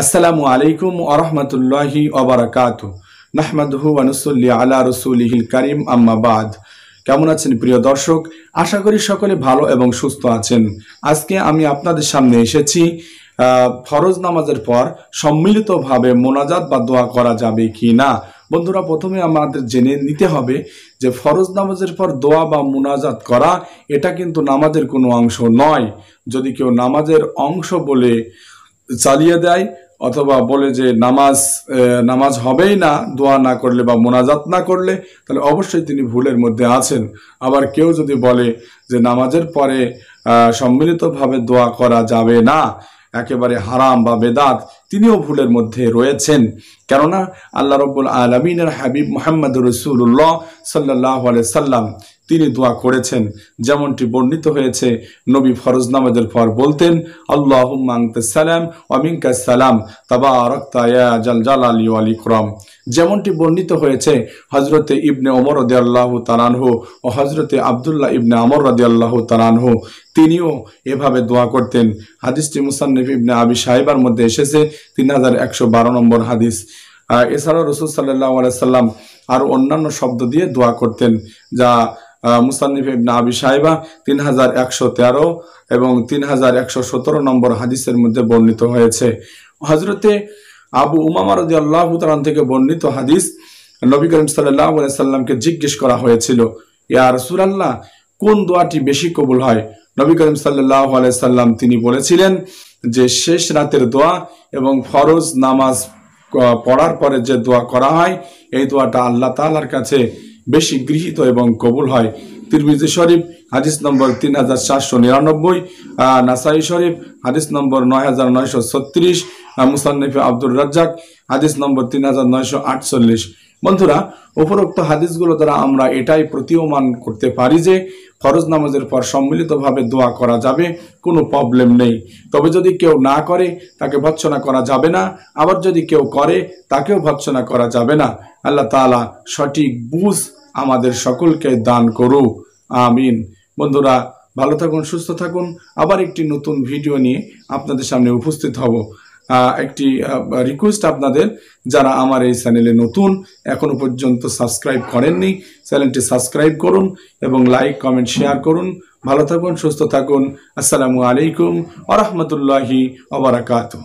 আসসালামু আলাইকুম আরহামতুল্লাহি অবরাকাত নাহমাদহু আনুসল্লি আলা রসুলিহিল করিম আম্মাবাদ কেমন আছেন প্রিয় দর্শক আশা করি সকলে ভালো এবং সুস্থ আছেন আজকে আমি আপনাদের সামনে এসেছি ফরজ নামাজের পর সম্মিলিতভাবে মোনাজাত বা দোয়া করা যাবে কি না বন্ধুরা প্রথমে আমাদের জেনে নিতে হবে যে ফরজ নামাজের পর দোয়া বা মোনাজাত করা এটা কিন্তু নামাজের কোনো অংশ নয় যদি কেউ নামাজের অংশ বলে চালিয়ে দেয় অথবা বলে যে নামাজ নামাজ হবেই না দোয়া না করলে বা মোনাজাত না করলে তাহলে অবশ্যই তিনি ভুলের মধ্যে আছেন আবার কেউ যদি বলে যে নামাজের পরে সম্মিলিতভাবে দোয়া করা যাবে না একেবারে হারাম বা বেদাত তিনিও ভুলের মধ্যে রয়েছেন কেননা আল্লাহ রব্বুল আলমিনের হাবিব মোহাম্মদ রসুল্লাহ সাল্লাহ সাল্লাম তিনি দোয়া করেছেন যেমনটি বর্ণিত হয়েছে নবী ফরজ নামাজের পর বলতেন আল্লাহ সালাম অমিনকা সালাম তাবা আলী আলী ইকরম যেমনটি বর্ণিত হয়েছে হজরতে ইবনে অমর রদে আল্লাহ তালানহ ও হজরতে আবদুল্লাহ ইবনে অমর রদে আল্লাহ তালানহ তিনিও এভাবে দোয়া করতেন হাদিসটি মুসান্নিফ ইবনে আবি সাহেবার মধ্যে এসেছে তিন হাজার একশো বারো নম্বর হাদিস এছাড়াও রসুল সাল্লাহ আলাইসাল্লাম আর অন্যান্য শব্দ দিয়ে দোয়া করতেন যা মুসান্নিফ ইবনা আবি সাহেবা তিন হাজার একশো তেরো এবং তিন হাজার একশো সতেরো নম্বর হাদিসের মধ্যে বর্ণিত হয়েছে হজরতে আবু উমামা রদি আল্লাহ থেকে বর্ণিত হাদিস নবী করিম সাল্লাহ আলাইসাল্লামকে জিজ্ঞেস করা হয়েছিল ইয়া রসুলাল্লাহ কোন দোয়াটি বেশি কবুল হয় নবী করিম সাল্লাহ আলাইসাল্লাম তিনি বলেছিলেন যে শেষ রাতের দোয়া এবং ফরজ নামাজ পড়ার পরে যে দোয়া করা হয় এই দোয়াটা আল্লাহ তালার কাছে বেশি গৃহীত এবং কবুল হয় তিরমিজি শরীফ হাদিস নম্বর তিন হাজার চারশো নিরানব্বই নাসাই শরীফ হাদিস নম্বর নয় হাজার নয়শো ছত্রিশ মুসান্নিফ আব্দুর রাজ্জাক হাদিস নম্বর তিন হাজার নয়শো আটচল্লিশ বন্ধুরা উপরোক্ত হাদিসগুলো দ্বারা আমরা এটাই প্রতীয়মান করতে পারি যে ফরজ নামাজের পর সম্মিলিতভাবে দোয়া করা যাবে কোনো প্রবলেম নেই তবে যদি কেউ না করে তাকে ভৎসনা করা যাবে না আবার যদি কেউ করে তাকেও ভৎসনা করা যাবে না আল্লাহ তালা সঠিক বুঝ আমাদের সকলকে দান করু আমিন বন্ধুরা ভালো থাকুন সুস্থ থাকুন আবার একটি নতুন ভিডিও নিয়ে আপনাদের সামনে উপস্থিত হব একটি রিকোয়েস্ট আপনাদের যারা আমার এই চ্যানেলে নতুন এখনও পর্যন্ত সাবস্ক্রাইব করেননি চ্যানেলটি সাবস্ক্রাইব করুন এবং লাইক কমেন্ট শেয়ার করুন ভালো থাকুন সুস্থ থাকুন আসসালামু আলাইকুম আ রহমতুল্লাহি আবরাকাতু